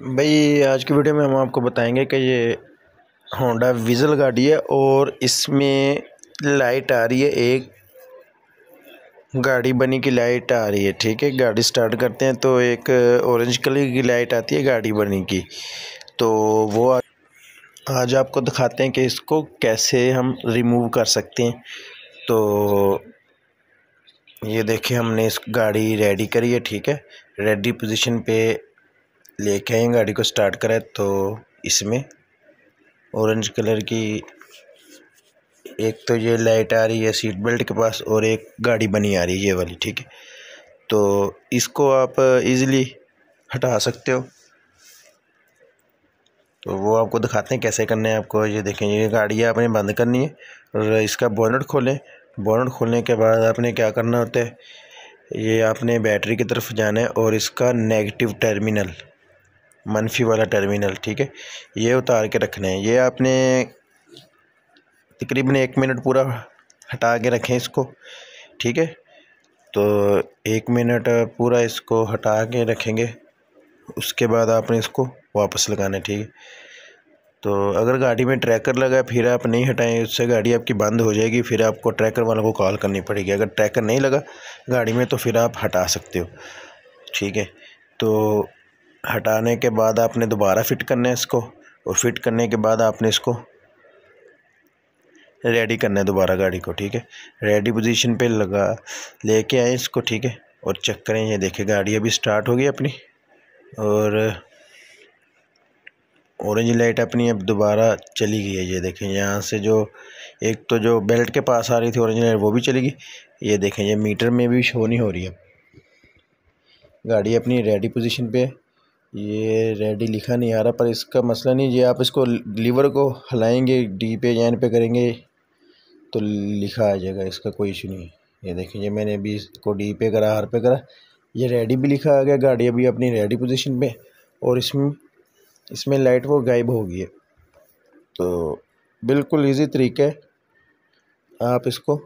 भाई आज की वीडियो में हम आपको बताएंगे कि ये होंडा विज़ल गाड़ी है और इसमें लाइट आ रही है एक गाड़ी बनी की लाइट आ रही है ठीक है गाड़ी स्टार्ट करते हैं तो एक ऑरेंज कलर की लाइट आती है गाड़ी बनी की तो वो आज, आज आपको दिखाते हैं कि इसको कैसे हम रिमूव कर सकते हैं तो ये देखिए हमने इस गाड़ी रेडी करी है ठीक है रेडी पोजीशन पे लेके आए गाड़ी को स्टार्ट करें तो इसमें ऑरेंज कलर की एक तो ये लाइट आ रही है सीट बेल्ट के पास और एक गाड़ी बनी आ रही है ये वाली ठीक है तो इसको आप इजीली हटा सकते हो तो वो आपको दिखाते हैं कैसे करना है आपको ये देखें ये गाड़ी आपने बंद करनी है और इसका बोनट खोलें बोनट खोलने के बाद आपने क्या करना होता है ये आपने बैटरी की तरफ जाना है और इसका नेगेटिव टर्मिनल मनफी वाला टर्मिनल ठीक है ये उतार के रखना है ये आपने तकरीबन एक मिनट पूरा हटा के रखें इसको ठीक है तो एक मिनट पूरा इसको हटा के रखेंगे उसके बाद आपने इसको वापस लगाना है ठीक है तो अगर गाड़ी में ट्रैकर लगा फिर आप नहीं हटाएं उससे गाड़ी आपकी बंद हो जाएगी फिर आपको ट्रैकर वालों को कॉल करनी पड़ेगी अगर ट्रैकर नहीं लगा गाड़ी में तो फिर आप हटा सकते हो ठीक है तो हटाने के बाद आपने दोबारा फ़िट करना है इसको और फिट करने के बाद आपने इसको रेडी करना है दोबारा गाड़ी को ठीक है रेडी पोजीशन पे लगा लेके आए इसको ठीक है और चेक करें ये देखें गाड़ी अभी स्टार्ट हो गई अपनी और ऑरेंज लाइट अपनी अब दोबारा चली गई है ये देखें यहाँ से जो एक तो जो बेल्ट के पास आ रही थी ऑरेंज लाइट वो भी चली गई ये देखें ये मीटर में भी शो नहीं हो रही है गाड़ी अपनी रेडी पोजीशन पे है ये रेडी लिखा नहीं आ रहा पर इसका मसला नहीं ये आप इसको लीवर को हिलाएंगे डी पे या एन पे करेंगे तो लिखा आ जाएगा इसका कोई इशू नहीं है ये देखिए ये मैंने अभी इसको डी पे करा हर पे करा ये रेडी भी लिखा आ गया गाड़ी अभी अपनी रेडी पोजीशन पे और इसमें इसमें लाइट वो गायब हो गई है तो बिल्कुल ईजी तरीका है आप इसको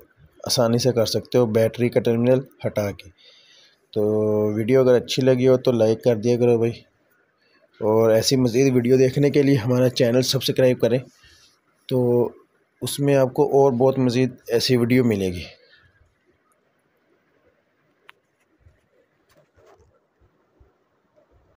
आसानी से कर सकते हो बैटरी का टर्मिनल हटा के तो वीडियो अगर अच्छी लगी हो तो लाइक कर दिया करो भाई और ऐसी मज़ीद वीडियो देखने के लिए हमारा चैनल सब्सक्राइब करें तो उसमें आपको और बहुत मज़ीद ऐसी वीडियो मिलेगी